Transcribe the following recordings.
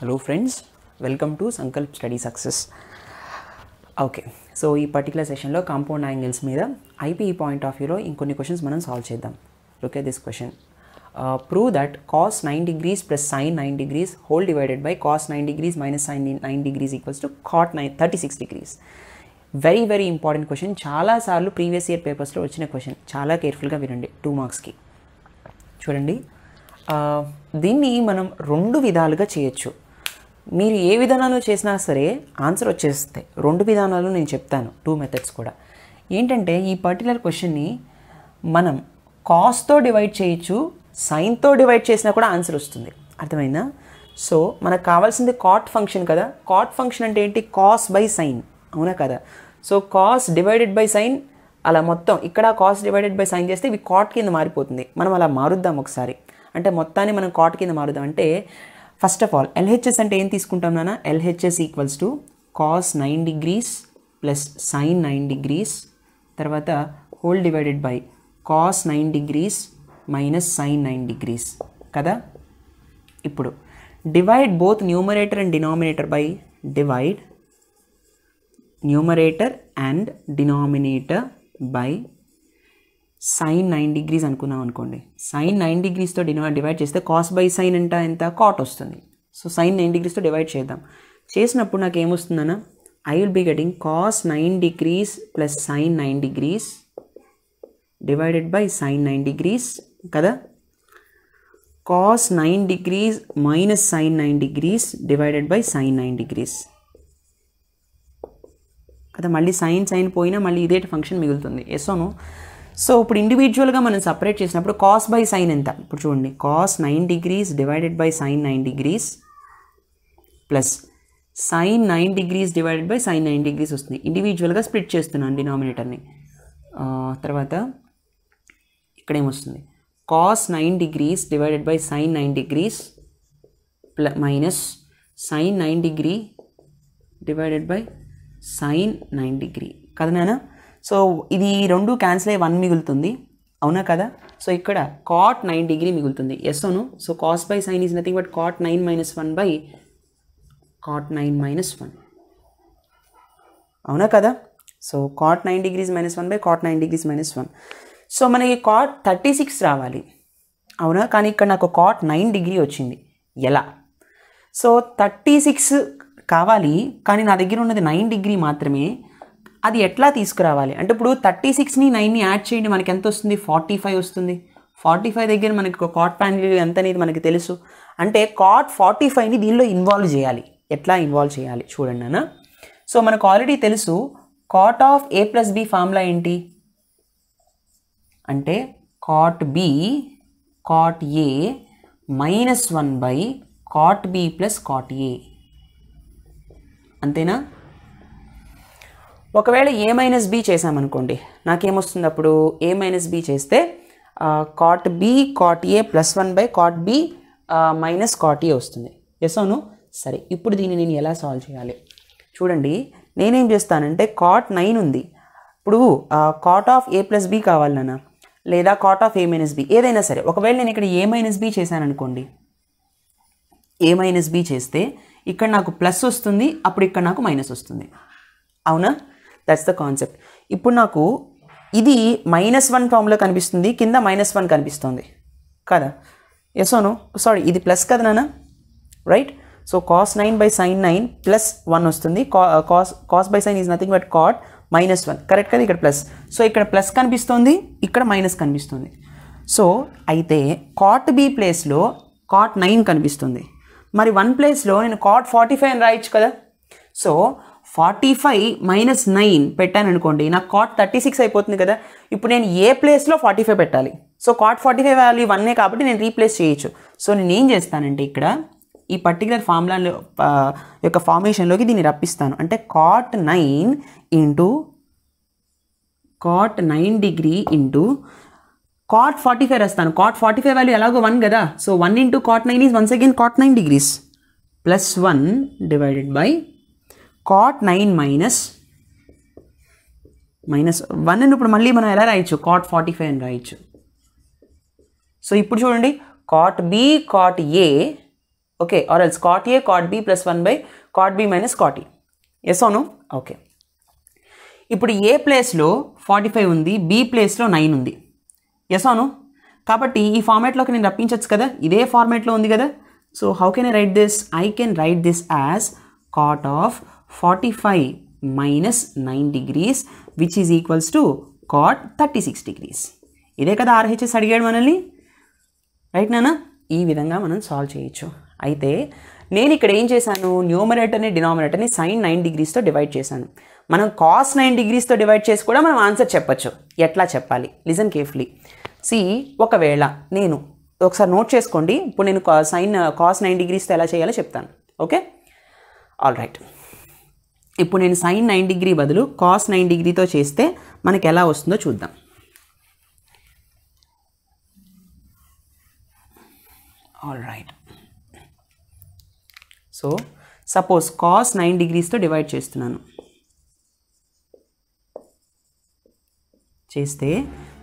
Hello friends welcome to Sankalp study success okay so ఈ particular సెషన్లో compound angles మీద IP point of వ్యూలో ఇంకొన్ని క్వశ్చన్స్ మనం సాల్వ్ చేద్దాం okay this question prove that cos nine degrees plus sine nine degrees whole divided by cos nine degrees minus sine nine degrees equals to cot nine thirty six degrees very very important question చాలాసార్లు previous year పేపర్స్లో వచ్చిన question చాలా కేర్ఫుల్గా వినండి two మార్క్స్కి చూడండి దీన్ని మనం రెండు విధాలుగా చేయొచ్చు మీరు ఏ విధానాలు చేసినా సరే ఆన్సర్ వచ్చేస్తాయి రెండు విధానాలు నేను చెప్తాను టూ మెథడ్స్ కూడా ఏంటంటే ఈ పర్టికులర్ క్వశ్చన్ని మనం కాస్తో డివైడ్ చేయొచ్చు సైన్తో డివైడ్ చేసినా కూడా ఆన్సర్ వస్తుంది అర్థమైందా సో మనకు కావాల్సింది కాట్ ఫంక్షన్ కదా కాట్ ఫంక్షన్ అంటే ఏంటి కాస్ బై సైన్ అవునా కదా so cos divided by sine అలా మొత్తం ఇక్కడ కాస్ డివైడెడ్ బై సైన్ చేస్తే ఇవి కాట్ కింద మారిపోతుంది మనం అలా మారుద్దాం ఒకసారి అంటే మొత్తాన్ని మనం కాట్ కింద మారుద్దాం అంటే ఫస్ట్ ఆఫ్ ఆల్ ఎల్హెచ్ఎస్ అంటే ఏం తీసుకుంటాం నాన్న LHS equals to cos nine degrees plus sine nine degrees తర్వాత whole divided by cos nine degrees minus sine nine degrees కదా ఇప్పుడు divide both numerator and denominator by divide numerator and denominator by sine nine degrees అనుకున్నాం అనుకోండి sine nine డిగ్రీస్తో డినో divide చేస్తే cos by sine ఎంత ఎంత కాట్ వస్తుంది సో సైన్ నైన్ డిగ్రీస్తో డివైడ్ చేద్దాం చేసినప్పుడు నాకు ఏమొస్తుందన్నా I will be getting cos nine degrees plus sine nine degrees divided by sine nine degrees కదా cos nine degrees minus sine nine degrees divided by sine nine degrees కదా మళ్ళీ sine sine పోయినా మళ్ళీ ఇదే ఫంక్షన్ మిగులుతుంది ఎస్ఓను so ఇప్పుడు ఇండివిజువల్గా మనం సపరేట్ చేసినప్పుడు కాస్ బై సైన్ ఎంత ఇప్పుడు చూడండి cos nine degrees divided by sine nine degrees plus sine nine degrees divided by sine nine degrees వస్తుంది ఇండివిజువల్గా స్ప్లిట్ చేస్తున్నాను డినామినేటర్ని తర్వాత ఇక్కడేమొస్తుంది cos nine degrees divided by sine nine degrees plus minus sine nine degree divided by sine nine degree కదా నేను so ఇది రెండు క్యాన్సిల్ అయ్యి వన్ మిగులుతుంది అవునా కదా సో ఇక్కడ కాట్ నైన్ డిగ్రీ మిగులుతుంది ఎస్ అను so cos by sine is nothing but cot nine minus one by cot nine minus one అవునా కదా so cot nine degrees minus one by cot nine degrees minus one so మనకి cot thirty six రావాలి అవునా కానీ ఇక్కడ నాకు cot nine degree వచ్చింది ఎలా సో థర్టీ సిక్స్ కావాలి కానీ నా దగ్గర ఉన్నది నైన్ డిగ్రీ మాత్రమే అది ఎట్లా తీసుకురావాలి అంటే ఇప్పుడు థర్టీ సిక్స్ని నైన్ని యాడ్ చేయండి మనకి ఎంత వస్తుంది ఫార్టీ ఫైవ్ వస్తుంది ఫార్టీ ఫైవ్ దగ్గర మనకి కాట్ ఫ్యామిలీ ఎంత అనేది మనకి తెలుసు అంటే కాట్ ఫార్టీ ఫైవ్ని దీనిలో ఇన్వాల్వ్ చేయాలి ఎట్లా ఇన్వాల్వ్ చేయాలి చూడండి అన్న సో మనకు ఆల్రెడీ తెలుసు cot of A plus B formula ఏంటి అంటే cot B cot A minus one by cot B plus cot A అంతేనా ఒకవేళ ఏ మైనస్ బి చేసామనుకోండి నాకేమొస్తుంది అప్పుడు ఏ మైనస్ బి చేస్తే cot B cot A plus one by cot B minus cot A వస్తుంది yes సరే ఇప్పుడు దీన్ని నేను ఎలా సాల్వ్ చేయాలి చూడండి నేనేం చేస్తానంటే కాట్ నైన్ ఉంది ఇప్పుడు cot of A plus B కావాలన్నా లేదా cot of A minus B ఏదైనా సరే ఒకవేళ నేను ఇక్కడ ఏ మైనస్ బి చేశాను అనుకోండి ఏ మైనస్ బి చేస్తే ఇక్కడ నాకు ప్లస్ వస్తుంది అప్పుడు ఇక్కడ నాకు మైనస్ వస్తుంది అవునా దట్స్ ద కాన్సెప్ట్ ఇప్పుడు నాకు ఇది మైనస్ వన్ ఫామ్లో కనిపిస్తుంది కింద మైనస్ వన్ కనిపిస్తుంది కదా ఎసోను సారీ ఇది ప్లస్ కదా నాన్న right so cos nine by sine nine plus one వస్తుంది cos cos by sine is nothing but cot minus one correct కదా ఇక్కడ ప్లస్ సో ఇక్కడ ప్లస్ కనిపిస్తుంది ఇక్కడ మైనస్ కనిపిస్తుంది సో అయితే కాట్ బి ప్లేస్లో కాట్ నైన్ కనిపిస్తుంది మరి వన్ ప్లేస్లో నేను కాట్ ఫార్టీ ఫైవ్ అని రాయొచ్చు కదా so forty five minus nine పెట్టాను అనుకోండి నాకు కాట్ థర్టీ సిక్స్ అయిపోతుంది కదా ఇప్పుడు నేను ఏ ప్లేస్లో ఫార్టీ ఫైవ్ పెట్టాలి so cot forty five value వన్నే కాబట్టి నేను రీప్లేస్ చేయొచ్చు సో నేను ఏం చేస్తానంటే ఇక్కడ ఈ పర్టికులర్ ఫార్ములా యొక్క ఫార్మేషన్లోకి దీన్ని రప్పిస్తాను అంటే cot nine into cot nine degree into cot forty five రాస్తాను కాట్ ఫార్టీ ఫైవ్ వాల్యూ ఎలాగో వన్ కదా so one into cot nine is once again cot nine degrees plus one divided by cot nine minus minus one అని ఇప్పుడు మళ్ళీ మనం ఎలా రాయొచ్చు cot forty five అని రాయొచ్చు సో ఇప్పుడు చూడండి cot B cot A okay or else cot A cot B plus one by cot B minus cot ఈ ఎస్ అవును ఓకే ఇప్పుడు ఏ ప్లేస్లో ఫార్టీ ఫైవ్ ఉంది బి ప్లేస్లో నైన్ ఉంది ఎసాను కాబట్టి ఈ ఫార్మాట్లోకి నేను రప్పించవచ్చు కదా ఇదే ఫార్మాట్లో ఉంది కదా so how can I write this I can write this as cot of forty five minus nine degrees which is equals to cot thirty six degrees ఇదే కదా ఆర్హెచ్ఎస్ అడిగాడు మనల్ని రైట్ నానా ఈ విధంగా మనం సాల్వ్ చేయొచ్చు అయితే నేను ఇక్కడ ఏం చేశాను న్యూమరేటర్ని డినామినేటర్ని సైన్ నైన్ డిగ్రీస్తో డివైడ్ చేశాను మనం కాస్ నైన్ డిగ్రీస్తో డివైడ్ చేసి కూడా మనం ఆన్సర్ చెప్పచ్చు ఎట్లా చెప్పాలి లిజన్ కేర్ఫుల్లీ సి ఒకవేళ నేను ఒకసారి నోట్ చేసుకోండి ఇప్పుడు నేను సైన్ కాస్ నైన్ డిగ్రీస్తో ఎలా చేయాలో చెప్తాను ఓకే ఆల్ రైట్ ఇప్పుడు నేను సైన్ నైన్ డిగ్రీ బదులు కాస్ నైన్ డిగ్రీతో చేస్తే మనకి ఎలా వస్తుందో చూద్దాం all right So, suppose cos 9 degrees to divide chesthu nanu.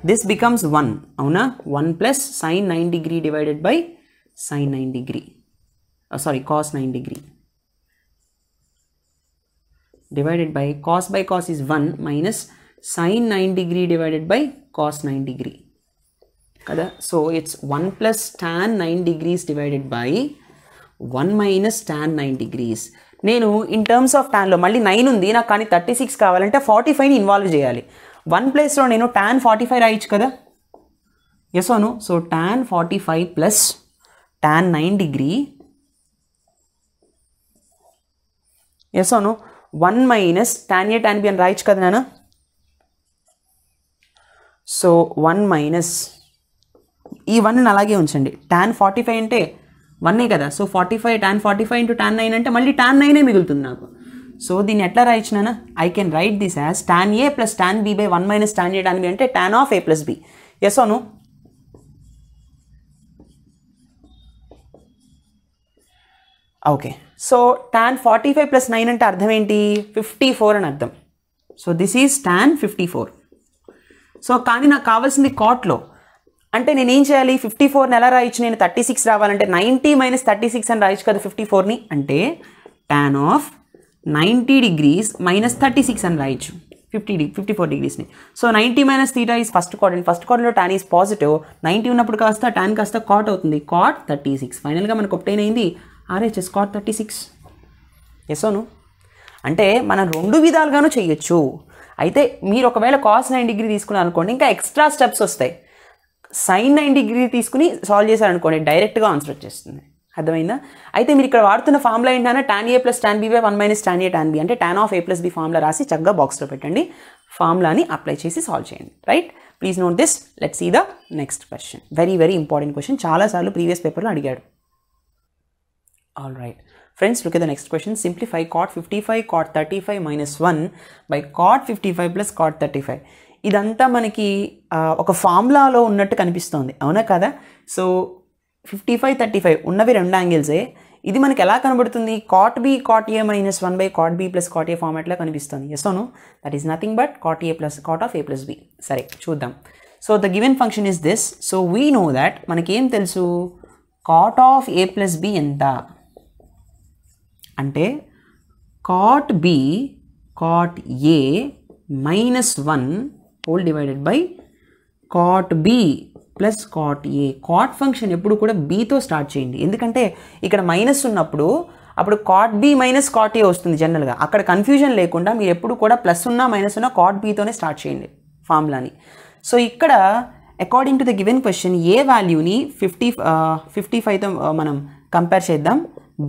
this becomes 1. Auna, 1 plus sin 9 degree divided by sin 9 degree. Uh, sorry, cos 9 degree. Divided by cos by cos is 1 minus sin 9 degree divided by cos 9 degree. So, it's 1 plus tan 9 degrees divided by one minus tan nine degrees నేను in terms of టాన్లో మళ్ళీ nine ఉంది నాకు కానీ thirty six కావాలంటే forty ఫైవ్ని involve చేయాలి one ప్లేస్లో నేను టాన్ ఫార్టీ ఫైవ్ రాయొచ్చు కదా ఎసోను so tan forty five plus tan nine degree ఎసోను one minus tan A tan B అని రాయొచ్చు కదా నేను సో వన్ మైనస్ ఈ వన్ అలాగే ఉంచండి టాన్ ఫార్టీ ఫైవ్ అంటే వన్నే కదా so forty five tan forty five into tan nine అంటే మళ్ళీ టాన్ నైనే మిగులుతుంది నాకు సో దీన్ని ఎట్లా రాయించినా I can write this as tan A plus tan B by one minus tan A tan B అంటే tan of A plus B yes అవును okay so tan forty five plus nine అంటే అర్థం ఏంటి fifty four అని అర్థం so this is tan fifty four so కానీ నాకు కావాల్సింది కాట్లో అంటే నేను ఏం చేయాలి ఫిఫ్టీ ఫోర్ నెల రాయొచ్చు నేను థర్టీ సిక్స్ రావాలంటే నైంటీ మైనస్ థర్టీ సిక్స్ అని రాయొచ్చు కదా ఫిఫ్టీ ఫోర్ని అంటే tan of ninety degrees minus thirty six అని రాయొచ్చు ఫిఫ్టీ డిగ్రీ ఫిఫ్టీ ఫోర్ డిగ్రీస్ని so ninety minus theta is first quadrant first కాటన్లో టాన్ ఈస్ పాజిటివ్ నైంటీ ఉన్నప్పుడు కాస్త టాన్ కాస్త కాట్ అవుతుంది కాట్ థర్టీ సిక్స్ ఫైనల్గా మనకు ఒప్టైన్ అయింది ఆర్హెచ్ఎస్ కాట్ థర్టీ సిక్స్ ఎసోను అంటే మనం రెండు విధాలుగాను చేయొచ్చు అయితే మీరు ఒకవేళ కాస్ నైన్ డిగ్రీ తీసుకున్నారనుకోండి ఇంకా ఎక్స్ట్రా స్టెప్స్ వస్తాయి సైన్ నైన్ డిగ్రీ తీసుకుని సాల్వ్ చేశారనుకోండి డైరెక్ట్గా ఆన్సర్ వచ్చేస్తుంది అర్థమైందా అయితే మీరు ఇక్కడ వాడుతున్న ఫార్ములా ఏంటంటే tan A plus tan B by one minus tan A tan B అంటే tan of A plus B formula రాసి చక్కగా బాక్స్లో పెట్టండి ఫార్ములాని అప్లై చేసి సాల్వ్ చేయండి right please note this let see the next question very very important question చాలాసార్లు previous పేపర్లో అడిగాడు all right friends look the next question simplify cot fifty five cot thirty five minus one by cot fifty five plus cot thirty five ఇదంతా మనకి ఒక ఫార్ములాలో ఉన్నట్టు కనిపిస్తోంది అవునా కదా so fifty five thirty five ఉన్నవి రెండు యాంగిల్సే ఇది మనకి ఎలా కనబడుతుంది cot B cot A minus one by cot B plus cot A ఫార్మాట్లో కనిపిస్తుంది ఎస్తోను that is nothing but cot A plus cot of A plus B సరే చూద్దాం so the given function is this so we know that మనకేం తెలుసు cot of A plus B ఎంత అంటే cot B cot A minus one whole divided by cot B plus cot A cot function ఎప్పుడు కూడా బీతో start చేయండి ఎందుకంటే ఇక్కడ minus ఉన్నప్పుడు అప్పుడు cot B minus cot A వస్తుంది జనరల్గా అక్కడ కన్ఫ్యూజన్ లేకుండా మీరు ఎప్పుడు కూడా ప్లస్ ఉన్నా మైనస్ ఉన్నా కాట్ బీతోనే స్టార్ట్ చేయండి ఫార్ములాని సో ఇక్కడ according to the given question A వాల్యూని ఫిఫ్టీ ఫిఫ్టీ ఫైవ్తో మనం కంపేర్ చేద్దాం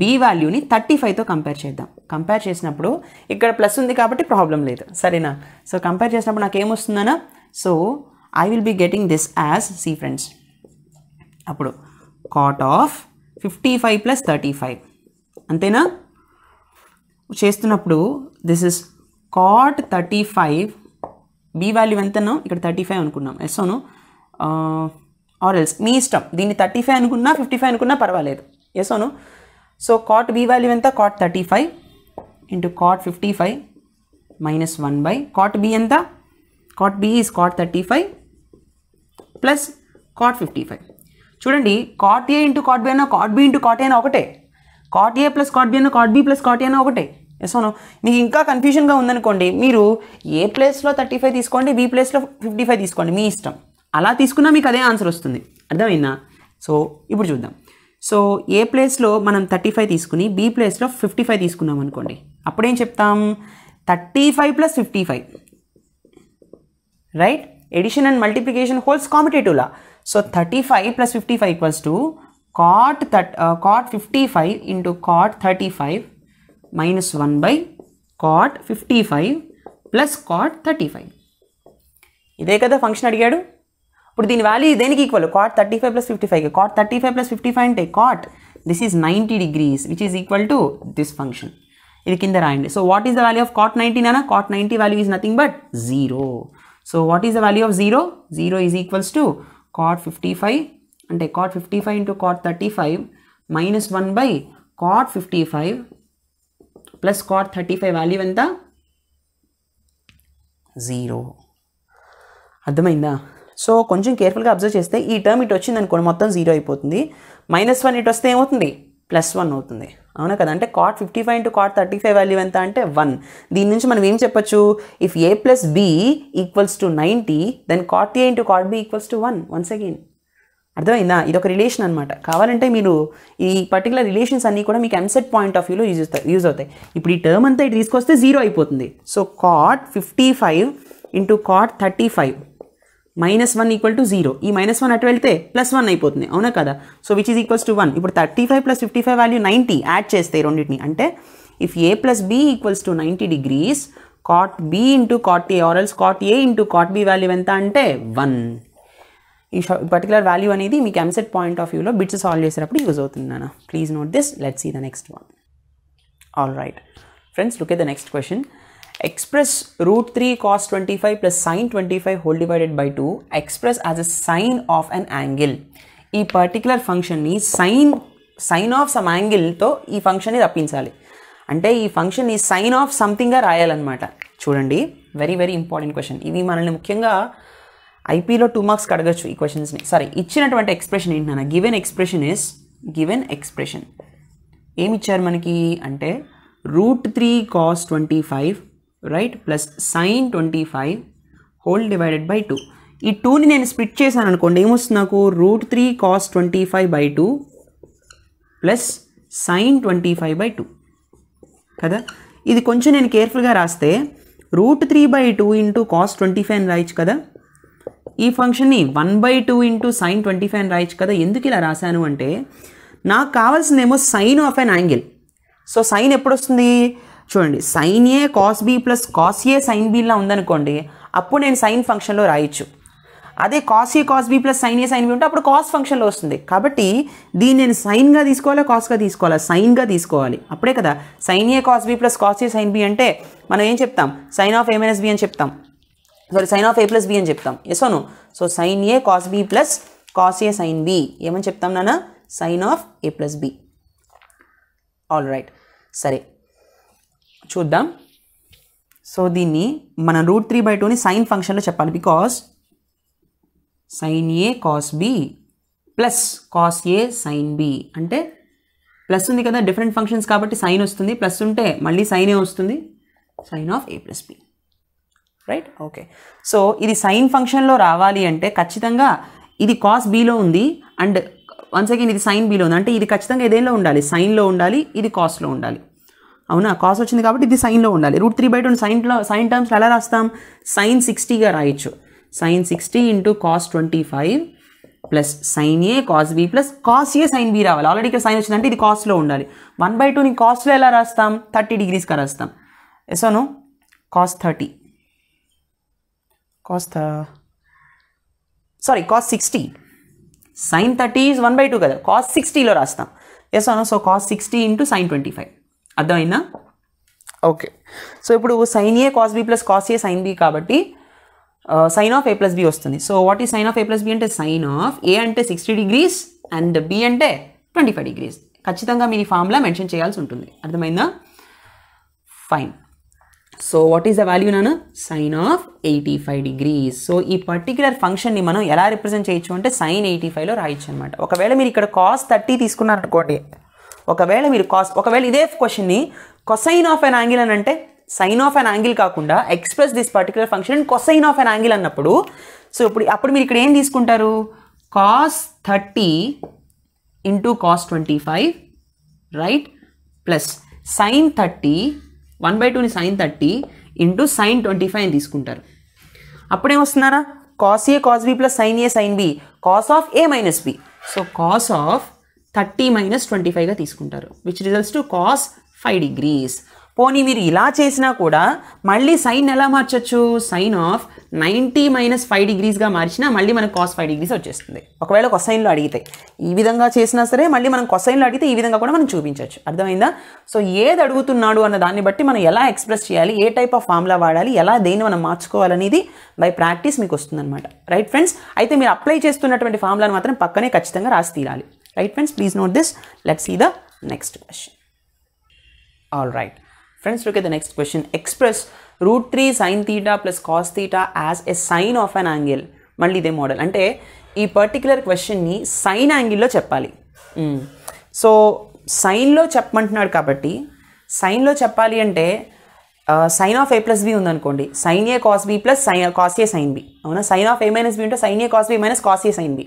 బి వాల్యూని థర్టీ ఫైవ్తో కంపేర్ చేద్దాం కంపేర్ చేసినప్పుడు ఇక్కడ ప్లస్ ఉంది కాబట్టి ప్రాబ్లం లేదు సరేనా సో కంపేర్ చేసినప్పుడు నాకు ఏమొస్తుందనా so I will be getting this as see friends అప్పుడు cot of fifty five plus thirty five అంతేనా చేస్తున్నప్పుడు this is cot thirty five B value ఎంతనో ఇక్కడ థర్టీ ఫైవ్ అనుకున్నాం ఎస్ఓను ఆర్ ఎల్స్ మీ ఇష్టం దీన్ని థర్టీ ఫైవ్ అనుకున్నా ఫిఫ్టీ ఫైవ్ అనుకున్నా పర్వాలేదు ఎస్ఓను సో కాట్ బి వాల్యూ ఎంత cot thirty five into cot fifty five minus one by cot B ఎంత cot B is cot thirty five plus cot fifty five చూడండి cot A into cot B అయినా cot B into cot అయినా ఒకటే cot A plus cot B అయినా cot B plus cot అయినా ఒకటే ఎస్ఓను మీకు ఇంకా కన్ఫ్యూజన్గా ఉందనుకోండి మీరు ఏ ప్లేస్లో థర్టీ ఫైవ్ తీసుకోండి బి ప్లేస్లో ఫిఫ్టీ ఫైవ్ తీసుకోండి మీ ఇష్టం అలా తీసుకున్నా మీకు అదే ఆన్సర్ వస్తుంది అర్థమైందా సో ఇప్పుడు చూద్దాం సో ఏ ప్లేస్లో మనం థర్టీ ఫైవ్ తీసుకుని బీ ప్లేస్లో ఫిఫ్టీ ఫైవ్ తీసుకున్నాం అనుకోండి అప్పుడేం చెప్తాం thirty five plus fifty five right addition and multiplication holds కాంపిటేటివ్లా so thirty five plus fifty five equals to cot thirty cot fifty five into cot thirty five minus one by cot fifty five plus cot thirty five ఇదే కదా function అడిగాడు ఇప్పుడు దీని value దేనికి equal cot thirty five plus fifty five cot thirty five plus fifty five అంటే cot this is ninety degrees which is equal to this function ఇది కింద రాయండి so what is the value of cot ninety నా cot ninety value is nothing but zero so what is the value of zero zero is equals to cot fifty five అంటే cot fifty five into cot thirty five minus one by cot fifty five plus cot thirty five value ఎంత zero అర్థమైందా so కొంచెం కేర్ఫుల్గా observe చేస్తే ఈ term ఇటు వచ్చింది అనుకోండి మొత్తం జీరో అయిపోతుంది మైనస్ వన్ ఇటు వస్తే ఏమవుతుంది ప్లస్ వన్ అవుతుంది అవునా కదా అంటే cot fifty five into cot thirty five value ఎంత అంటే వన్ దీని నుంచి మనం ఏం చెప్పొచ్చు if A plus B equals to ninety then cot A into cot B equals to one once again అర్థమైందా ఇది ఒక రిలేషన్ అనమాట కావాలంటే మీరు ఈ పర్టికులర్ రిలేషన్స్ అన్నీ కూడా మీకు ఎంసెట్ పాయింట్ ఆఫ్ వ్యూలో యూజ్ అవుతాయి యూజ్ అవుతాయి ఇప్పుడు ఈ టర్మ్ అంతా ఇటు తీసుకొస్తే జీరో అయిపోతుంది so cot fifty five into cot thirty five minus one equal to zero ఈ మైనస్ వన్ అటు వెళ్తే ప్లస్ వన్ అయిపోతుంది అవునా కదా so which is equals to one ఇప్పుడు thirty five plus fifty five value ninety add చేస్తే రెండింటిని అంటే if A plus B equals to ninety degrees cot B into cot A or else cot A into cot B value ఎంత అంటే one ఈ particular value అనేది మీకు EAMCET point of వ్యూలో bits solve చేసేటప్పుడు యూజ్ అవుతుంది నాన్న please note this let see the next one all right friends look at the next question express root three root twenty five plus sine twenty five whole divided by two express as a sine of an angle ఈ particular ఫంక్షన్ని sine sine of sum యాంగిల్తో ఈ ఫంక్షన్ని రప్పించాలి అంటే ఈ ఫంక్షన్ని sign of సంథింగ్గా రాయాలన్నమాట చూడండి very very important question ఇవి మనల్ని ముఖ్యంగా ఐపీలో టూ మార్క్స్ అడగచ్చు ఈ క్వశ్చన్స్ని సరే ఇచ్చినటువంటి ఎక్స్ప్రెషన్ ఏంటి నాన్న given expression is given expression ఏమి ఇచ్చారు మనకి అంటే root three cos twenty five right plus sine twenty five whole divided by two ఈ టూని నేను స్ప్లిట్ చేశాను అనుకోండి ఏమొస్తుంది నాకు root three cos twenty five by two plus sine twenty five by two కదా ఇది కొంచెం నేను కేర్ఫుల్గా రాస్తే root three by two into cos twenty five అని రాయొచ్చు కదా ఈ ఫంక్షన్ని one by two into sine twenty five అని రాయొచ్చు కదా ఎందుకు ఇలా రాశాను అంటే నాకు కావాల్సిందేమో sine of an angle so sine ఎప్పుడు వస్తుంది చూడండి sine A cos B plus cos A sine బీలా ఉందనుకోండి అప్పుడు నేను సైన్ ఫంక్షన్లో రాయొచ్చు అదే cos A cos B plus sine A sine B ఉంటే అప్పుడు కాస్ ఫంక్షన్లో వస్తుంది కాబట్టి దీన్ని నేను సైన్గా తీసుకోవాలా కాస్గా తీసుకోవాలా సైన్గా తీసుకోవాలి అప్పుడే కదా sine A cos B plus cos A sine B అంటే మనం ఏం చెప్తాం sine of A minus B అని చెప్తాం sorry sine of A plus B అని చెప్తాం ఎసోను so sine A cos B plus cos A sine B ఏమని చెప్తాం నాన్న sine of A plus B all right సరే చూద్దాం సో దీన్ని మన రూట్ త్రీ బై టూని సైన్ ఫంక్షన్లో చెప్పాలి because sine A cos B plus cos A sine B అంటే ప్లస్ ఉంది కదా డిఫరెంట్ ఫంక్షన్స్ కాబట్టి సైన్ వస్తుంది ప్లస్ ఉంటే మళ్ళీ సైన్ ఏ వస్తుంది sine of A plus B right okay so ఇది సైన్ ఫంక్షన్లో రావాలి అంటే ఖచ్చితంగా ఇది కాస్ బీలో ఉంది అండ్ వన్స్ అగైన్ ఇది సైన్ బీలో ఉంది అంటే ఇది ఖచ్చితంగా ఏదేలో ఉండాలి సైన్లో ఉండాలి ఇది కాస్ట్లో ఉండాలి అవునా కాస్ వచ్చింది కాబట్టి ఇది సైన్లో ఉండాలి రూట్ త్రీ బై టూ సైన్లో సైన్ టర్మ్స్లో ఎలా రాస్తాం సైన్ సిక్స్టీగా రాయొచ్చు sine sixty into cos twenty five plus sine A cos B plus cos A sine B రావాలి ఆల్రెడీ ఇక్కడ సైన్ వచ్చిందంటే ఇది కాస్ట్లో ఉండాలి వన్ బై టూని కాస్ట్లో ఎలా రాస్తాం థర్టీ డిగ్రీస్గా రాస్తాం ఎసోను cos thirty cos sorry cos sixty sine thirty is one by two కదా కాస్ సిక్స్టీలో రాస్తాం ఎస్ అను so cos sixty into sine twenty five అర్థమైందా ఓకే సో ఇప్పుడు sine A cos B plus cos A sine B కాబట్టి sine of A plus B వస్తుంది so what ఈ sine of A plus B అంటే sine of A అంటే sixty degrees and B అంటే twenty five degrees ఖచ్చితంగా మీరు ఈ ఫామ్లా మెన్షన్ చేయాల్సి ఉంటుంది అర్థమైందా fine so what is the value నాను sine of eighty five degrees so ఈ పర్టిక్యులర్ ఫంక్షన్ని మనం ఎలా రిప్రజెంట్ చేయొచ్చు అంటే సైన్ ఎయిటీ ఫైవ్లో రాయొచ్చు అనమాట ఒకవేళ మీరు ఇక్కడ కాస్ థర్టీ తీసుకున్నారనుకోండి ఒకవేళ మీరు కాస్ ఒకవేళ ఇదే క్వశ్చన్ని కొసైన్ ఆఫ్ అన్ యాంగిల్ అని అంటే సైన్ ఆఫ్ అన్ యాంగిల్ కాకుండా express this particular function and cosine of an angle అన్నప్పుడు సో ఇప్పుడు అప్పుడు మీరు ఇక్కడ ఏం తీసుకుంటారు cos thirty into cos twenty five right plus sine thirty one by టూని sine thirty into sine twenty five అని తీసుకుంటారు అప్పుడేమొస్తున్నారా cos A cos B plus sine A sine B cos of A minus B so cos of thirty minus twenty ఫైవ్గా తీసుకుంటారు which results to cos five degrees పోనీ మీరు ఇలా చేసినా కూడా మళ్ళీ సైన్ ఎలా మార్చచ్చు sine of ninety minus five డిగ్రీస్గా మార్చినా మళ్ళీ మనకు కాస్ ఫైవ్ డిగ్రీస్ వచ్చేస్తుంది ఒకవేళ కొసైన్లో అడిగితే ఈ విధంగా చేసినా సరే మళ్ళీ మనం కొసైన్లో అడిగితే ఈ విధంగా కూడా మనం చూపించవచ్చు అర్థమైందా సో ఏది అడుగుతున్నాడు అన్న దాన్ని బట్టి మనం ఎలా ఎక్స్ప్రెస్ చేయాలి ఏ టైప్ ఆఫ్ ఫామ్లా వాడాలి ఎలా దేన్ని మనం మార్చుకోవాలనేది బై ప్రాక్టీస్ మీకు వస్తుందన్నమాట రైట్ ఫ్రెండ్స్ అయితే మీరు అప్లై చేస్తున్నటువంటి ఫామ్లాను మాత్రం పక్కనే ఖచ్చితంగా రాసి తీరాలి Right friends, please note this. Let's see the next question. All right. Friends, look at the next question. Express root 3 sine theta plus cos theta as a sine of an angle. మళ్ళీ ఇదే model అంటే ఈ particular క్వశ్చన్ని sign యాంగిల్లో చెప్పాలి so సైన్లో చెప్పమంటున్నాడు కాబట్టి సైన్లో చెప్పాలి అంటే sine of A plus B ఉందనుకోండి sine A cos B plus sine cos A sine B అవునా sine of A minus B ఉంటే sine A cos B minus cos A sine B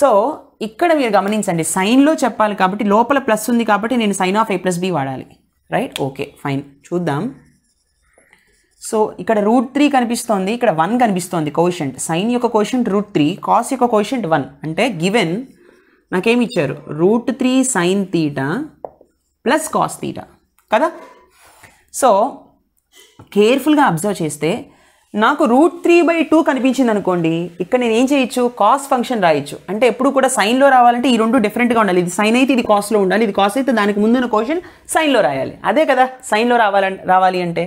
so ఇక్కడ మీరు గమనించండి సైన్లో చెప్పాలి కాబట్టి లోపల ప్లస్ ఉంది కాబట్టి నేను sine of A plus B వాడాలి రైట్ ఓకే ఫైన్ చూద్దాం సో ఇక్కడ రూట్ త్రీ కనిపిస్తోంది ఇక్కడ వన్ కనిపిస్తోంది కోషంట్ సైన్ యొక్క కోషంట్ రూట్ త్రీ కాస్ యొక్క కోషంట్ వన్ అంటే గివెన్ నాకేమి ఇచ్చారు root three sine theta plus cos theta కదా సో కేర్ఫుల్గా అబ్జర్వ్ చేస్తే నాకు రూట్ త్రీ బై టూ కనిపించింది అనుకోండి ఇక్కడ నేను ఏం చేయొచ్చు కాస్ ఫంక్షన్ రాయొచ్చు అంటే ఎప్పుడు కూడా సైన్లో రావాలంటే ఈ రెండు డిఫరెంట్గా ఉండాలి ఇది సైన్ అయితే ఇది కాస్ట్లో ఉండాలి ఇది కాస్ అయితే దానికి ముందున్న క్వశ్చన్ సైన్లో రాయాలి అదే కదా సైన్లో రావాలని రావాలి అంటే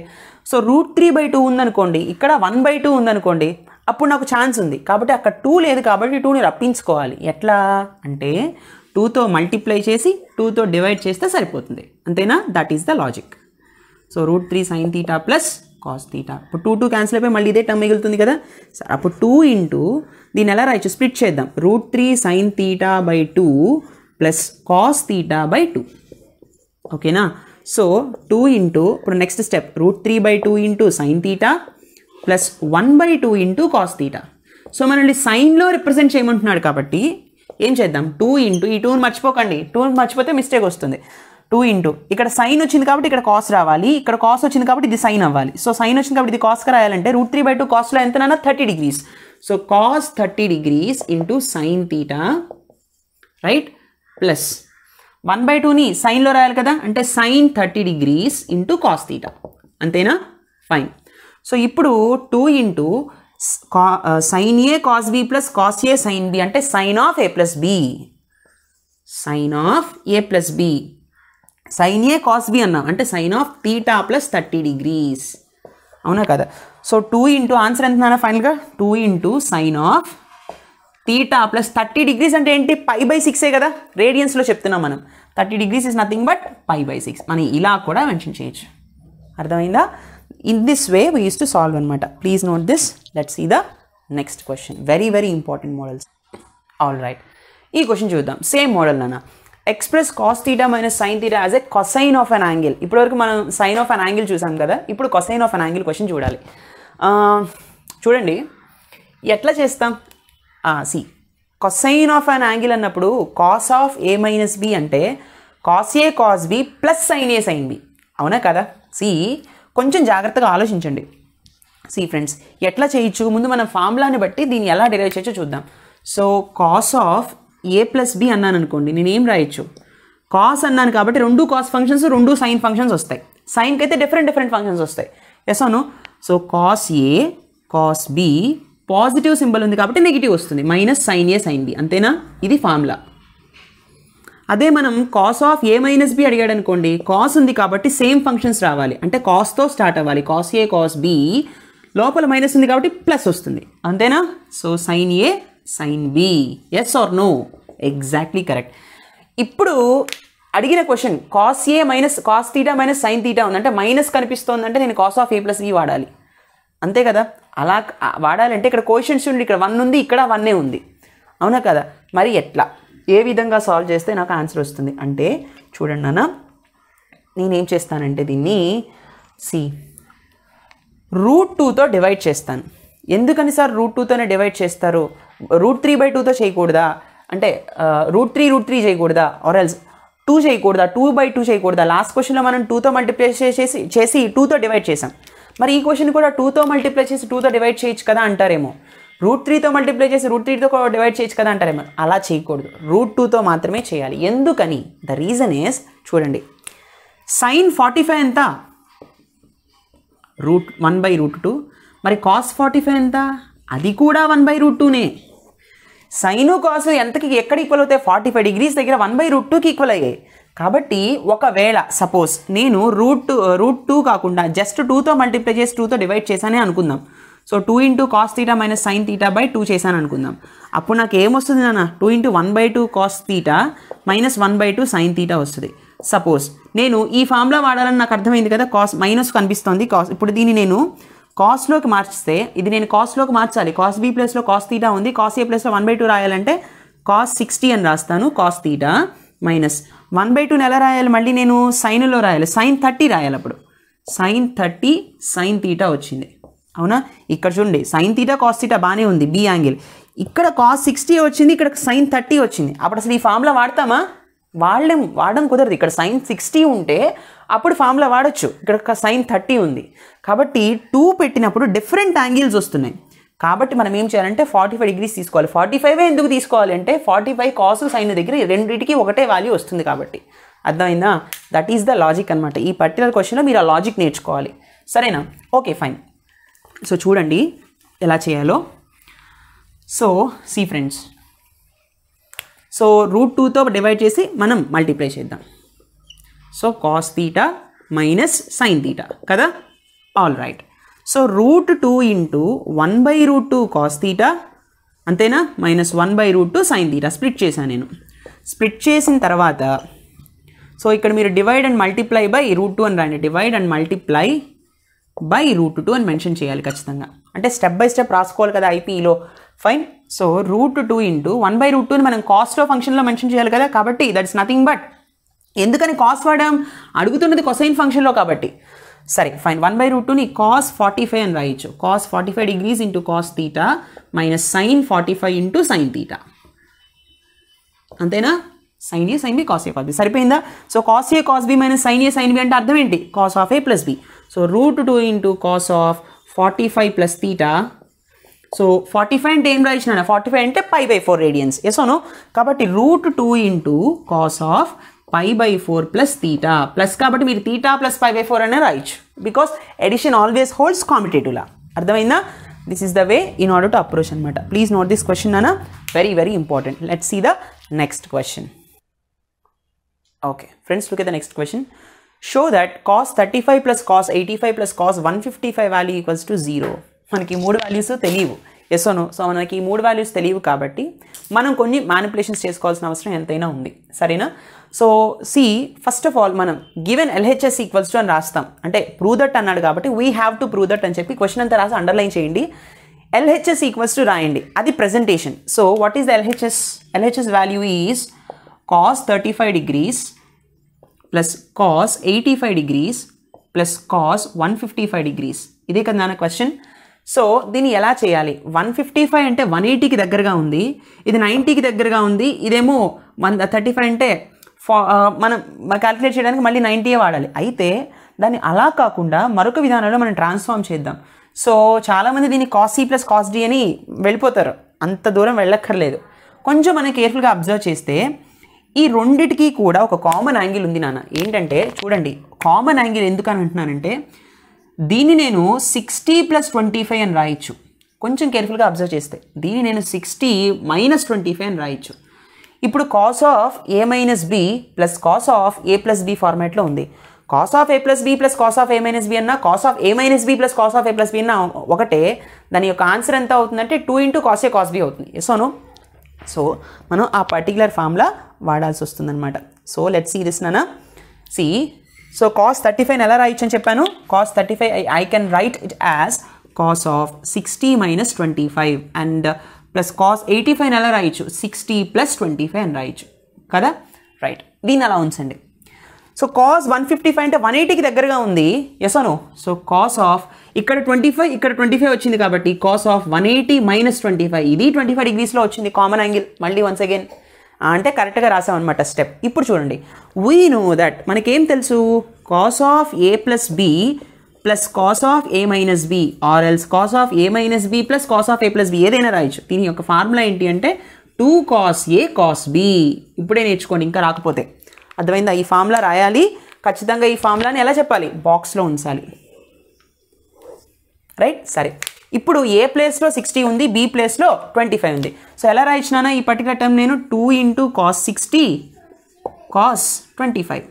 so root three by two ఉందనుకోండి ఇక్కడ వన్ బై టూ ఉందనుకోండి అప్పుడు నాకు ఛాన్స్ ఉంది కాబట్టి అక్కడ టూ లేదు కాబట్టి టూని రప్పించుకోవాలి ఎట్లా అంటే టూతో మల్టిప్లై చేసి టూతో డివైడ్ చేస్తే సరిపోతుంది అంతేనా that is the logic so root three sine theta plus cos theta ఇప్పుడు టూ టూ క్యాన్సిల్ అయిపోయి మళ్ళీ ఇదే టర్మ్ మిగులుతుంది కదా సార్ అప్పుడు టూ ఇంటూ దీన్ని ఎలా రాయచ్చు స్ప్లిట్ చేద్దాం root three sine theta by two plus cos theta by two ఓకేనా సో టూ ఇంటూ ఇప్పుడు next step root three by two into sine theta plus one by two into cos theta so మనల్ని సైన్లో represent చేయమంటున్నాడు కాబట్టి ఏం చేద్దాం two into ఈ టూని మర్చిపోకండి టూని మర్చిపోతే మిస్టేక్ వస్తుంది టూ ఇంటూ ఇక్కడ సైన్ వచ్చింది కాబట్టి ఇక్కడ కాస్ రావాలి ఇక్కడ కాస్ వచ్చింది కాబట్టి ఇది సైన్ అవ్వాలి సో సైన్ వచ్చింది కాబట్టి ఇది కాస్కి రాయాలంటే రూట్ త్రీ బై టూ కాస్ట్లో ఎంతనన్నా thirty degrees so cos thirty degrees into sine theta right plus one by టూని సైన్లో రాయాలి కదా అంటే sine thirty degrees into cos theta అంతేనా ఫైన్ సో ఇప్పుడు two into sine A cos B plus cos A sine B అంటే sine of A plus B sine of A plus B sine A cos B అన్నాం అంటే sine of theta plus thirty degrees అవునా కదా so two into answer ఎంత నాన్న ఫైనల్గా two into sine of theta plus thirty degrees అంటే ఏంటి pi by సిక్సే కదా రేడియన్స్లో చెప్తున్నాం మనం thirty degrees is nothing but pi by six మనం ఇలా కూడా మెన్షన్ చేయొచ్చు అర్థమైందా in this way we use to solve అనమాట please note this let see the next question very very important models all right ఈ క్వశ్చన్ చూద్దాం same model అన్న express cos theta minus sine theta as a cosine of an angle ఇప్పటివరకు మనం sine of an angle చూసాం కదా ఇప్పుడు cosine of an angle question చూడాలి చూడండి ఎట్లా చేస్తాం see cosine of an angle అన్నప్పుడు cos of A minus B అంటే cos A cos B plus sine A sine B అవునా కదా సి కొంచెం జాగ్రత్తగా ఆలోచించండి సి ఫ్రెండ్స్ ఎట్లా చేయొచ్చు ముందు మనం ఫార్ములాని బట్టి దీన్ని ఎలా డిరైవ్ చేయొచ్చో చూద్దాం so cos of A plus B అన్నాను అనుకోండి నేనేం రాయొచ్చు కాస్ అన్నాను కాబట్టి రెండు కాస్ ఫంక్షన్స్ రెండు సైన్ ఫంక్షన్స్ వస్తాయి సైన్కి అయితే డిఫరెంట్ డిఫరెంట్ ఫంక్షన్స్ వస్తాయి ఎస్ అవును so cos A cos B positive symbol ఉంది కాబట్టి నెగిటివ్ వస్తుంది minus sine A sine B అంతేనా ఇది ఫార్ములా అదే మనం cos of A minus B అడిగాడు అనుకోండి కాస్ ఉంది కాబట్టి సేమ్ ఫంక్షన్స్ రావాలి అంటే కాస్తో స్టార్ట్ అవ్వాలి కాస్ ఏ కాస్ బి లోపల మైనస్ ఉంది కాబట్టి ప్లస్ వస్తుంది అంతేనా so sine A sine B yes or no exactly correct ఇప్పుడు అడిగిన question cos A minus cos theta minus sine theta అంటే మైనస్ కనిపిస్తోంది అంటే నేను cos of A plus B వాడాలి అంతే కదా అలా వాడాలంటే ఇక్కడ క్వశ్చన్స్ ఉండి ఇక్కడ వన్ ఉంది ఇక్కడ వన్నే ఉంది అవునా కదా మరి ఎట్లా ఏ విధంగా సాల్వ్ చేస్తే నాకు ఆన్సర్ వస్తుంది అంటే చూడండి నాన్న నేనేం చేస్తానంటే దీన్ని సి రూట్ టూతో డివైడ్ చేస్తాను ఎందుకని సార్ రూట్ టూతోనే డివైడ్ చేస్తారు రూట్ త్రీ బై టూతో చేయకూడదా అంటే రూట్ త్రీ రూట్ త్రీ చేయకూడదా ఆర్ ఎల్స్ టూ చేయకూడదా టూ బై టూ చేయకూడదా లాస్ట్ క్వశ్చన్లో మనం టూతో మల్టిప్లై చేసి చేసి టూతో డివైడ్ చేసాం మరి ఈ క్వశ్చన్ కూడా టూతో మల్టిప్లై చేసి టూతో డివైడ్ చేయొచ్చు కదా అంటారేమో రూట్ త్రీతో మల్టిప్లై చేసి రూట్ త్రీతో డివైడ్ చేయొచ్చు కదా అంటారేమో అలా చేయకూడదు రూట్ టూతో మాత్రమే చేయాలి ఎందుకని ద రీజన్ ఈస్ చూడండి సైన్ ఫార్టీ ఫైవ్ ఎంత root one by root two మరి కాస్ ఫార్టీ ఫైవ్ ఎంత అది కూడా వన్ బై రూట్ టూనే సైను కాసు ఎంతకి ఎక్కడ ఈక్వల్ అవుతాయి ఫార్టీ ఫైవ్ డిగ్రీస్ దగ్గర వన్ బై రూట్ టూకి ఈక్వల్ అయ్యాయి కాబట్టి ఒకవేళ సపోజ్ నేను రూట్ టూ రూట్ టూ కాకుండా జస్ట్ టూతో మల్టిప్లై చేసి టూతో డివైడ్ చేశానే అనుకుందాం so two into cos theta minus sine theta by two చేశాను అనుకుందాం అప్పుడు నాకు ఏమొస్తుంది నాన్న two into one by two cos theta minus one by two sine theta వస్తుంది సపోజ్ నేను ఈ ఫామ్లో వాడాలని నాకు అర్థమైంది కదా కాస్ మైనస్ కనిపిస్తోంది కాస్ ఇప్పుడు దీన్ని నేను కాస్ట్లోకి మార్చిస్తే ఇది నేను కాస్ట్లోకి మార్చాలి కాస్ట్ బి ప్లస్లో కాస్ట్ తీటా ఉంది కాస్ట్ ఏ ప్లస్లో వన్ బై టూ రాయాలంటే కాస్ట్ సిక్స్టీ అని రాస్తాను cos theta minus one by two ఎలా రాయాలి మళ్ళీ నేను సైన్లో రాయాలి సైన్ థర్టీ రాయాలి అప్పుడు సైన్ థర్టీ సైన్ తీటా వచ్చింది అవునా ఇక్కడ చూడండి సైన్ తీటా కాస్ తీటా బాగానే ఉంది బి యాంగిల్ ఇక్కడ కాస్ సిక్స్టీ వచ్చింది ఇక్కడ సైన్ థర్టీ వచ్చింది అప్పుడు అసలు ఈ ఫామ్లో వాడతామా వాడలేం వాడడం కుదరదు ఇక్కడ సైన్ సిక్స్టీ ఉంటే అప్పుడు ఫామ్లో వాడచ్చు ఇక్కడ సైన్ థర్టీ ఉంది కాబట్టి టూ పెట్టినప్పుడు డిఫరెంట్ యాంగిల్స్ వస్తున్నాయి కాబట్టి మనం ఏం చేయాలంటే ఫార్టీ ఫైవ్ డిగ్రీస్ తీసుకోవాలి ఫార్టీ ఫైవ్ ఎందుకు తీసుకోవాలి అంటే ఫార్టీ ఫైవ్ కాస్ సైన్ దగ్గర రెండింటికి ఒకటే వాల్యూ వస్తుంది కాబట్టి అర్థమైందా దట్ ఈస్ ద లాజిక్ అనమాట ఈ పర్టికులర్ క్వశ్చన్లో మీరు ఆ లాజిక్ నేర్చుకోవాలి సరేనా ఓకే ఫైన్ సో చూడండి ఎలా చేయాలో so see friends so root టూతో డివైడ్ చేసి మనం మల్టిప్లై చేద్దాం so cos theta minus sine theta కదా all right so root two into one by root two cos theta అంతేనా minus one by root two sine theta split చేశాను నేను split చేసిన తర్వాత సో ఇక్కడ మీరు divide and multiply by root two అని రాయండి divide and multiply by root two అని మెన్షన్ చేయాలి ఖచ్చితంగా అంటే స్టెప్ బై స్టెప్ రాసుకోవాలి కదా ఐపీలో fine so root two into one by root టూని మనం కాస్ట్ ఆఫ్ ఫంక్షన్లో మెన్షన్ చేయాలి కదా కాబట్టి దట్స్ నథింగ్ బట్ ఎందుకని కాస్ట్ వాడడం అడుగుతున్నది కొసైన్ ఫంక్షన్లో కాబట్టి సరే ఫైన్ వన్ బై రూట్ టూని కాస్ ఫార్టీ ఫైవ్ అని రాయొచ్చు cos forty five degrees into cos theta minus sine forty five into sine theta అంతేనా sine A sine B cos A cos B సరిపోయిందా so cos A cos B minus sine A sine B అంటే అర్థం ఏంటి cos of A plus B so root two into cos of forty five plus theta so forty five అంటే ఏం రాయించిన forty five అంటే pi by four radians yes అవును కాబట్టి root two into cos of pi by four plus theta plus కాబట్టి మీరు theta plus pi by four అనే రాయొచ్చు బికాస్ ఎడిషన్ ఆల్వేస్ హోల్డ్స్ కాంపిటేటివ్లా అర్థమైందా this is the way in order to approach అనమాట please note this question అన్న very very important let see the next question okay friends look the next question show that cos thirty five plus cos eighty five plus cos one fifty five value equals to zero మనకి మూడు values తెలియవు ఎస్ఓను so మనకి ఈ మూడు values తెలియవు కాబట్టి మనం కొన్ని మ్యానిపులేషన్స్ చేసుకోవాల్సిన అవసరం ఎంతైనా ఉంది సరేనా so see first of all మనం గివెన్ ఎల్హెచ్ఎస్ ఈక్వల్స్ టు అని రాస్తాం అంటే ప్రూవ్ దట్ అన్నాడు కాబట్టి we have to prove that అని చెప్పి క్వశ్చన్ అంతా రాసి అండర్లైన్ చేయండి ఎల్హెచ్ఎస్ ఈక్వల్స్ టు రాయండి అది presentation so what is the LHS LHS value is cos thirty five degrees plus cos eighty five degrees plus cos one fifty five degrees ఇదే కదా నా క్వశ్చన్ సో దీన్ని ఎలా చేయాలి వన్ ఫిఫ్టీ ఫైవ్ అంటే one ఎయిటీకి దగ్గరగా ఉంది ఇది నైంటీకి దగ్గరగా ఉంది ఇదేమో వన్ థర్టీ ఫైవ్ అంటే ఫా మనం క్యాలిక్యులేట్ చేయడానికి మళ్ళీ నైంటీయే వాడాలి అయితే దాన్ని అలా కాకుండా మరొక విధానంలో మనం ట్రాన్స్ఫామ్ చేద్దాం సో చాలామంది దీన్ని cos C plus cos D అని వెళ్ళిపోతారు అంత దూరం వెళ్ళక్కర్లేదు కొంచెం మనం కేర్ఫుల్గా అబ్జర్వ్ చేస్తే ఈ రెండిటికీ కూడా ఒక కామన్ యాంగిల్ ఉంది నాన్న ఏంటంటే చూడండి కామన్ యాంగిల్ ఎందుకు అని అంటున్నానంటే దీన్ని నేను సిక్స్టీ ప్లస్ ట్వంటీ ఫైవ్ అని రాయొచ్చు కొంచెం కేర్ఫుల్గా అబ్జర్వ్ చేస్తే దీన్ని నేను సిక్స్టీ మైనస్ ట్వంటీ ఫైవ్ అని రాయొచ్చు ఇప్పుడు cos of A minus B plus cos of A plus B ఫార్మాట్లో ఉంది cos of A plus B plus cos of A minus B అన్న cos of A minus B plus cos of A plus B అన్న ఒకటే దాని యొక్క answer ఎంత అవుతుందంటే two into cos A cos B అవుతుంది సోను సో మనం ఆ పర్టికులర్ ఫామ్లా వాడాల్సి వస్తుందన్నమాట సో లెట్ సీ దిస్ నానా see so cos thirty five ఎలా రాయొచ్చు అని చెప్పాను cos thirty five I can write it as cos of sixty minus twenty five and plus cos eighty five ఎలా రాయొచ్చు సిక్స్టీ ప్లస్ ట్వంటీ ఫైవ్ అని రాయొచ్చు కదా రైట్ దీన్ని అలా ఉంచండి so cos one fifty five అంటే వన్ ఎయిటీకి దగ్గరగా ఉంది ఎసనో సో కాస్ ఆఫ్ ఇక్కడ ట్వంటీ ఫైవ్ ఇక్కడ ట్వంటీ ఫైవ్ వచ్చింది కాబట్టి cos of one eighty minus twenty five ఇది ట్వంటీ ఫైవ్ డిగ్రీస్లో వచ్చింది కామన్ యాంగిల్ మళ్ళీ వన్స్ అగైన్ అంటే కరెక్ట్గా రాసామన్నమాట స్టెప్ ఇప్పుడు చూడండి వీ నో దట్ మనకేం తెలుసు cos of A plus B plus cos of A minus B or else cos of A minus B plus cos of A plus B ఏదైనా రాయొచ్చు దీని యొక్క ఫార్ములా ఏంటి అంటే two cos A cos B ఇప్పుడే నేర్చుకోండి ఇంకా రాకపోతే అర్థమైందా ఈ ఫార్ములా రాయాలి ఖచ్చితంగా ఈ ఫార్ములాని ఎలా చెప్పాలి బాక్స్లో ఉంచాలి రైట్ సరే ఇప్పుడు ఏ ప్లేస్లో సిక్స్టీ ఉంది బి ప్లేస్లో ట్వంటీ ఫైవ్ ఉంది సో ఎలా రాయించినా ఈ పర్టికులర్ టైం నేను two into cos sixty cos twenty five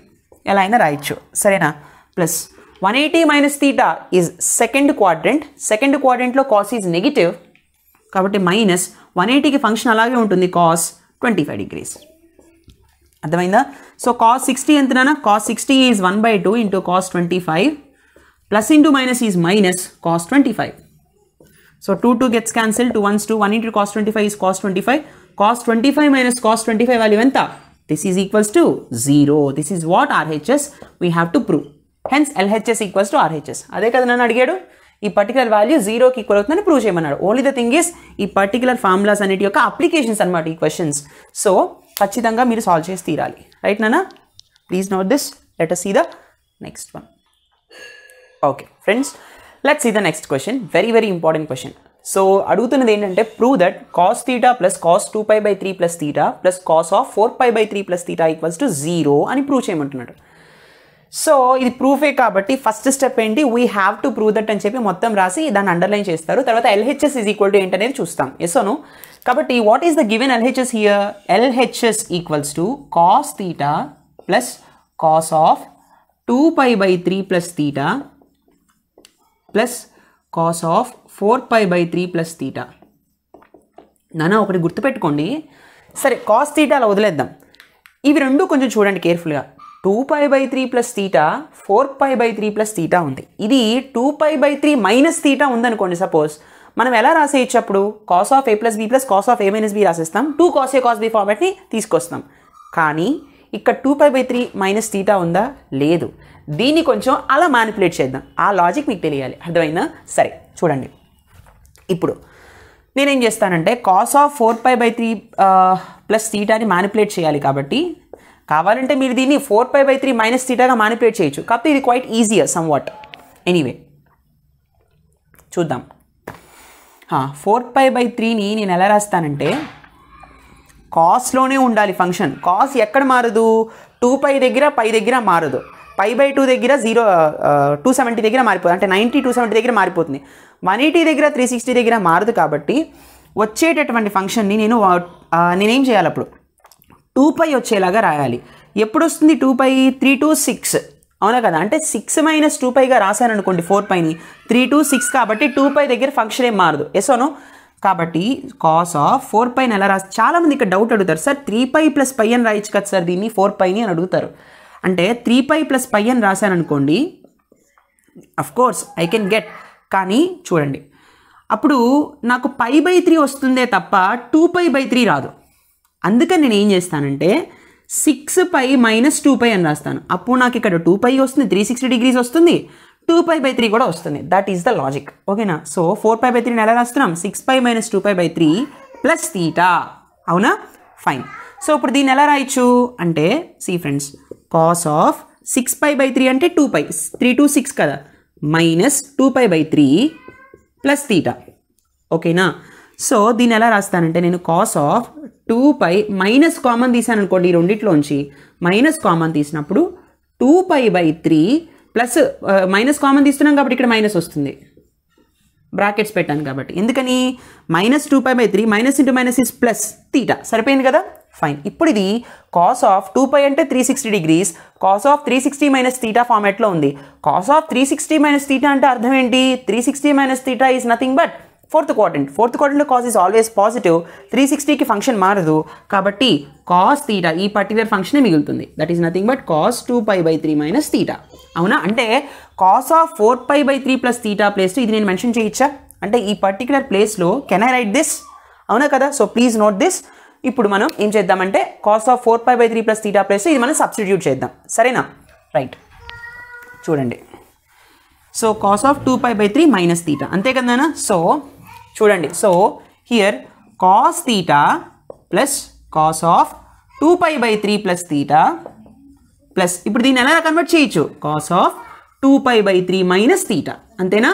ఎలా అయినా రాయొచ్చు సరేనా plus one eighty minus theta is second quadrant second క్వాడ్రెంట్లో కాస్ ఈజ్ నెగిటివ్ కాబట్టి మైనస్ వన్ ఎయిటీకి ఫంక్షన్ అలాగే ఉంటుంది కాస్ ట్వంటీ ఫైవ్ డిగ్రీస్ అర్థమైందా సో కాస్ సిక్స్టీ ఎంతనా cos sixty is one by two into cos twenty five plus into minus is minus cos twenty five so two two gets cancel two ones two one into cos twenty five is cos twenty five cos twenty five minus cos twenty five value ఎంత this is equals to zero this is what RHS we have to prove hence LHS equals to RHS అదే కదా నన్ను అడిగాడు ఈ particular value జీరోకి equal అవుతుందని prove చేయమన్నాడు only the thing is ఈ పర్టికులర్ ఫార్ములాస్ అనేటి యొక్క అప్లికేషన్స్ అనమాట ఈ క్వశ్చన్స్ సో ఖచ్చితంగా మీరు సాల్వ్ చేసి తీరాలి రైట్ నానా please note this let see the next one okay friends let see the next question very very important question so అడుగుతున్నది ఏంటంటే prove that cos theta plus cos two pi by three plus theta plus cos of four pi by three plus theta equals to zero అని prove చేయమంటున్నాడు so ఇది ప్రూఫే కాబట్టి first step ఏంటి we have to prove that అని చెప్పి మొత్తం రాసి దాన్ని అండర్లైన్ చేస్తారు తర్వాత ఎల్హెచ్ఎస్ ఈజ్ ఈక్వల్ టు ఏంటనేది చూస్తాం ఎస్ఓను కాబట్టి what is the given LHS here LHS equals to cos theta plus cos of two pi by three plus theta plus cos of four pi by three plus theta నానా ఒకటి గుర్తుపెట్టుకోండి సరే cos తీటాలో వదిలేద్దాం ఇవి రెండు కొంచెం చూడండి కేర్ఫుల్గా two pi by three plus theta four pi by three plus theta ఉంది ఇది two pi by three minus theta ఉందనుకోండి సపోజ్ మనం ఎలా రాసేయచ్చు అప్పుడు cos of A plus B plus cos of A minus B రాసేస్తాం two cos A cos B ఫార్మాట్ని తీసుకొస్తాం కానీ ఇక్కడ two pi by three minus theta ఉందా లేదు దీన్ని కొంచెం అలా మ్యానిపులేట్ చేద్దాం ఆ లాజిక్ మీకు తెలియాలి అర్థమైందా సరే చూడండి ఇప్పుడు నేనేం చేస్తానంటే cos of four pi by three plus తీటాని మ్యానిపులేట్ చేయాలి కాబట్టి కావాలంటే మీరు దీన్ని four pi by three minus తీటాగా మానిపులేట్ చేయొచ్చు కాకపోతే ఇది quite easier somewhat anyway చూద్దాం ఫోర్ పై బై త్రీని నేను ఎలా రాస్తానంటే కాస్లోనే ఉండాలి ఫంక్షన్ కాస్ ఎక్కడ మారదు టూ పై దగ్గర పై దగ్గర మారదు పై బై టూ దగ్గర జీరో టూ సెవెంటీ దగ్గర మారిపోతుంది అంటే నైంటీ టూ సెవెంటీ దగ్గర మారిపోతుంది వన్ ఎయిటీ దగ్గర త్రీ సిక్స్టీ దగ్గర మారదు కాబట్టి వచ్చేటటువంటి ఫంక్షన్ని నేను నేనేం చేయాలి అప్పుడు టూ పై వచ్చేలాగా రాయాలి ఎప్పుడు వస్తుంది two pi three two six అవునా కదా అంటే సిక్స్ మైనస్ టూ పైగా రాశాను అనుకోండి ఫోర్ పైని త్రీ టూ సిక్స్ కాబట్టి టూ పై దగ్గర ఫంక్షన్ ఏం మారదు ఎసోనో కాబట్టి కాస్ ఆఫ్ ఫోర్ పైన ఎలా రాసి చాలామంది ఇక్కడ డౌట్ అడుగుతారు sir three pi plus pi అని రాయొచ్చు కదా సార్ దీన్ని ఫోర్ పైని అని అడుగుతారు అంటే త్రీ పై ప్లస్ పై అని రాశాను అనుకోండి of course I can get కానీ చూడండి అప్పుడు నాకు పై బై త్రీ వస్తుందే తప్ప టూ పై బై త్రీ రాదు అందుకని నేను ఏం చేస్తానంటే six pi minus two pi అని రాస్తాను అప్పుడు నాకు ఇక్కడ టూ పై వస్తుంది త్రీ సిక్స్టీ డిగ్రీస్ వస్తుంది టూ పై బై త్రీ కూడా వస్తుంది దట్ ఈస్ ద లాజిక్ ఓకేనా సో ఫోర్ పై బై త్రీని ఎలా రాస్తున్నాం six pi minus two pi by three plus theta అవునా ఫైన్ సో ఇప్పుడు దీన్ని ఎలా రాయొచ్చు అంటే see friends cos of six pi by three అంటే two pi three two six కదా minus two pi by three plus theta ఓకేనా so దీన్ని ఎలా రాస్తానంటే నేను cos of two pi minus common తీసాను అనుకోండి ఈ రెండిట్లోంచి మైనస్ కామన్ తీసినప్పుడు two pi by three plus minus common తీస్తున్నాం కాబట్టి ఇక్కడ మైనస్ వస్తుంది బ్రాకెట్స్ పెట్టాను కాబట్టి ఎందుకని minus two pi by three minus into minus is plus theta సరిపోయింది కదా ఫైన్ ఇప్పుడు ఇది కాస్ ఆఫ్ టూ పై అంటే three sixty degrees cos of three sixty minus theta ఫార్మాట్లో ఉంది cos of three sixty minus theta అంటే అర్థం ఏంటి three sixty minus theta is nothing but fourth quadrant fourth క్వార్టెంట్లో cos is always positive three సిక్స్టీకి function మారదు కాబట్టి cos theta ఈ పర్టికులర్ ఫంక్షనే మిగులుతుంది that is nothing but cos two pi by three minus theta అవునా అంటే cos of four pi by three plus theta place ఇది నేను మెన్షన్ చేయొచ్చా అంటే ఈ పర్టికులర్ ప్లేస్లో కెన్ ఐ రైట్ దిస్ అవునా కదా సో ప్లీజ్ నోట్ దిస్ ఇప్పుడు మనం ఏం చేద్దామంటే cos of four pi by three plus theta place ఇది మనం సబ్స్టిట్యూట్ చేద్దాం సరేనా రైట్ చూడండి so cos of two pi by three minus theta అంతే కదా సో చూడండి so here cos theta plus cos of two pi by three plus theta plus ఇప్పుడు దీన్ని ఎలా కన్వర్ట్ చేయొచ్చు cos of two pi by three minus theta అంతేనా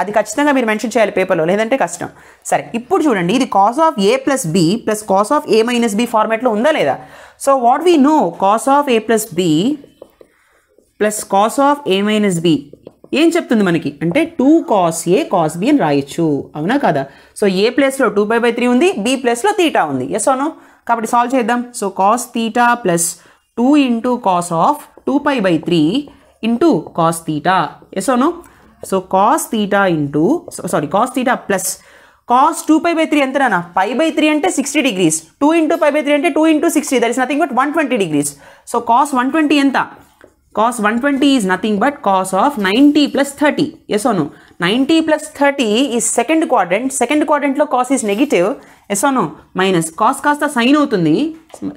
అది ఖచ్చితంగా మీరు మెన్షన్ చేయాలి పేపర్లో లేదంటే కష్టం సరే ఇప్పుడు చూడండి ఇది cos of A plus B plus cos of A minus B ఫార్మాట్లో ఉందా లేదా so what we know cos of A plus B plus cos of A minus B ఏం చెప్తుంది మనకి అంటే two cos A cos B అని రాయొచ్చు అవునా కదా సో ఏ ప్లేస్లో టూ బై బై త్రీ ఉంది బి ప్లేస్లో తీటా ఉంది ఎస్ అవును కాబట్టి సాల్వ్ చేద్దాం so cos theta plus two into cos of two pi by three into cos theta yes అవును so cos theta into sorry cos theta plus cos two pi by three ఎంత నా pi by three అంటే sixty degrees two into pi by three అంటే two into sixty that is nothing but one twenty degrees so cos one twenty ఎంత cos 120 is nothing but cos of 90 plus 30. Yes or no? 90 plus 30 is second quadrant. Second quadrant lo cos is negative. Yes or no? Minus cos కాస్త sin అవుతుంది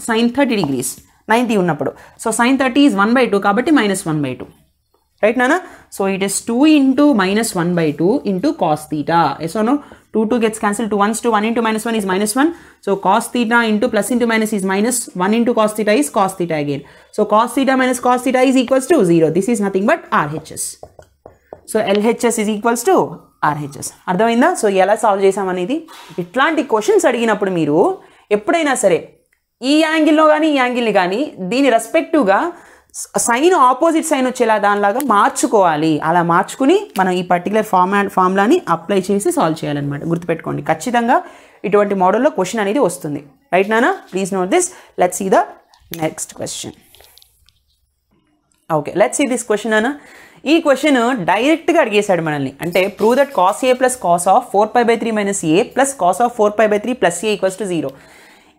sin 30 degrees. 90 ఉన్నప్పుడు so sine thirty is one by two కాబట్టి minus one by two right నానా so it is two into minus one by two into cos theta yes oh no 2, 2 gets cancelled to 1's to 1 into minus 1 is minus 1. So cos theta into plus into minus is minus 1 into cos theta is cos theta again. So cos theta minus cos theta is equals to 0. This is nothing but RHS. So LHS is equals to RHS అర్థమైందా so ఎలా solve చేసామనేది ఇట్లాంటి questions అడిగినప్పుడు మీరు ఎప్పుడైనా సరే ఈ యాంగిల్లో కానీ ఈ యాంగిల్ని కానీ దీని రెస్పెక్టివ్గా సైన్ ఆపోజిట్ సైన్ వచ్చేలా దానిలాగా మార్చుకోవాలి అలా మార్చుకుని మనం ఈ పర్టికులర్ ఫార్మా ఫార్ములాని అప్లై చేసి సాల్వ్ చేయాలన్నమాట గుర్తుపెట్టుకోండి ఖచ్చితంగా ఇటువంటి మోడల్లో క్వశ్చన్ అనేది వస్తుంది రైట్ నానా please note this let see the next question okay let see this question అన్న ఈ క్వశ్చన్ డైరెక్ట్గా అడిగేశాడు మనల్ని అంటే prove that cos A plus cos of four pi by three minus A plus cos of four pi by three plus A equals to zero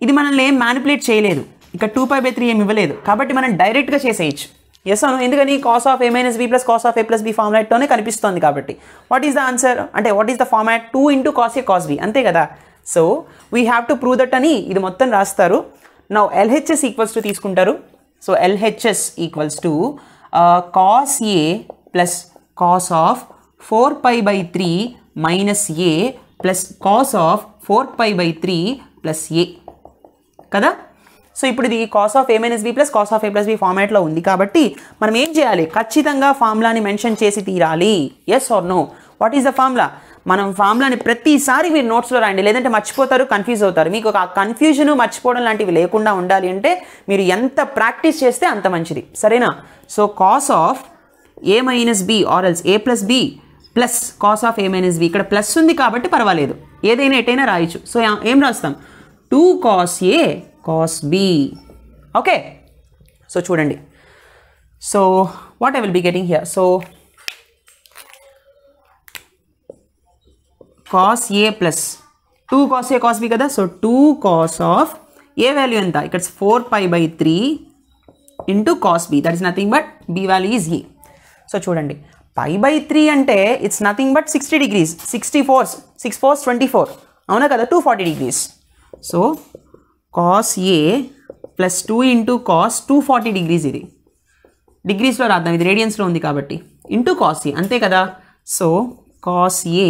ఇది మనల్ని ఏం manipulate చేయలేదు ఇక్కడ టూ పై బై త్రీ ఏమి ఇవ్వలేదు కాబట్టి మనం డైరెక్ట్గా చేసేయచ్చు ఎస్ అను ఎందుకని cos of A minus B plus cos of A plus B ఫార్మాట్లోనే కనిపిస్తుంది కాబట్టి వాట్ ఈస్ ద ఆన్సర్ అంటే what is the format two into cos A cos B అంతే కదా so we have to prove that అని ఇది మొత్తం రాస్తారు నా ఎల్హెచ్ఎస్ ఈక్వల్స్ టు తీసుకుంటారు so LHS equals to cos A plus cos of four pi by three minus A plus cos of four pi by three plus A కదా so ఇప్పుడు ఇది cos of A minus B plus cos of A plus B ఫార్మాట్లో ఉంది కాబట్టి మనం ఏం చేయాలి ఖచ్చితంగా ఫార్ములాని మెన్షన్ చేసి తీరాలి yes or no what is the formula మనం ఫార్ములాని ప్రతిసారి మీరు నోట్స్లో రాయండి లేదంటే మర్చిపోతారు కన్ఫ్యూజ్ అవుతారు మీకు ఒక కన్ఫ్యూజన్ మర్చిపోవడం లాంటివి లేకుండా ఉండాలి అంటే మీరు ఎంత ప్రాక్టీస్ చేస్తే అంత మంచిది సరేనా so cos of A minus B or else A plus B plus cos of A minus B ఇక్కడ ప్లస్ ఉంది కాబట్టి పర్వాలేదు ఏదైనా ఎటైనా రాయొచ్చు సో ఏం రాస్తాం two cos A cos B okay so చూడండి so what I will be getting here so cos A plus two cos A cos B కదా so two cos of A value ఎంత ఇక్కడ four pi by three into cos B that is nothing but B value is ఈ so చూడండి pi by three అంటే it's nothing but sixty degrees sixty fours six fours twenty four అవునా కదా two forty degrees so cos A plus two into cos two forty degrees ఇది డిగ్రీస్లో రాద్దాం ఇది రేడియన్స్లో ఉంది కాబట్టి ఇంటూ కాస్ ఏ అంతే కదా so cos A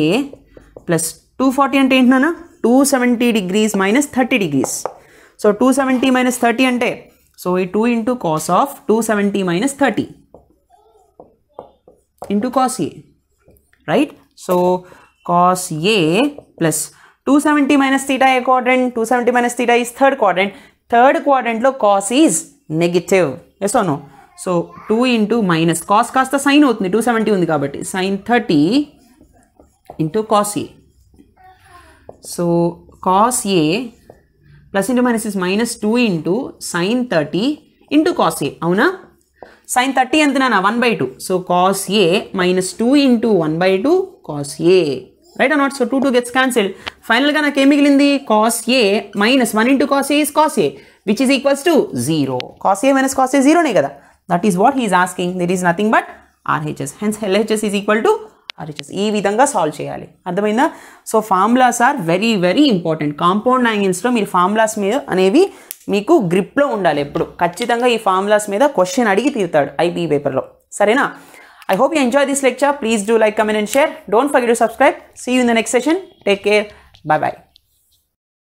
plus two forty అంటే ఏంటన్నా two seventy degrees minus thirty degrees so two seventy minus thirty అంటే సో ఈ two into cos of two seventy minus thirty into cos A right so cos A plus two seventy minus theta ఏ quadrant two seventy minus theta is third quadrant third క్వాడ్రెంట్లో cos is negative yes no so two into minus cos కాస్త sine అవుతుంది two seventy ఉంది కాబట్టి sine thirty into cos A so cos A plus into minus is minus two into sine thirty into cos A అవునా sine thirty ఎంత నా one by two so cos A minus two into one by two cos A right not so two two gets cancel ఫైనల్గా నాకు ఏం మిగిలింది cos A minus one into cos A is cos A which is equals to zero cos A minus cos A జీరోనే కదా that is what he is asking there is nothing but RHS hence LHS is equal to RHS ఈ విధంగా solve చేయాలి అర్థమైందా so formulas are very very important compound యాంగిల్స్లో మీరు formulas మీద అనేవి మీకు గ్రిప్లో ఉండాలి ఎప్పుడు ఖచ్చితంగా ఈ ఫార్ములాస్ మీద క్వశ్చన్ అడిగి తీరుతాడు ఐపీ పేపర్లో సరేనా I hope you enjoy this lecture. Please do like, comment and share. Don't forget to subscribe. See you in the next session. Take care. Bye-bye.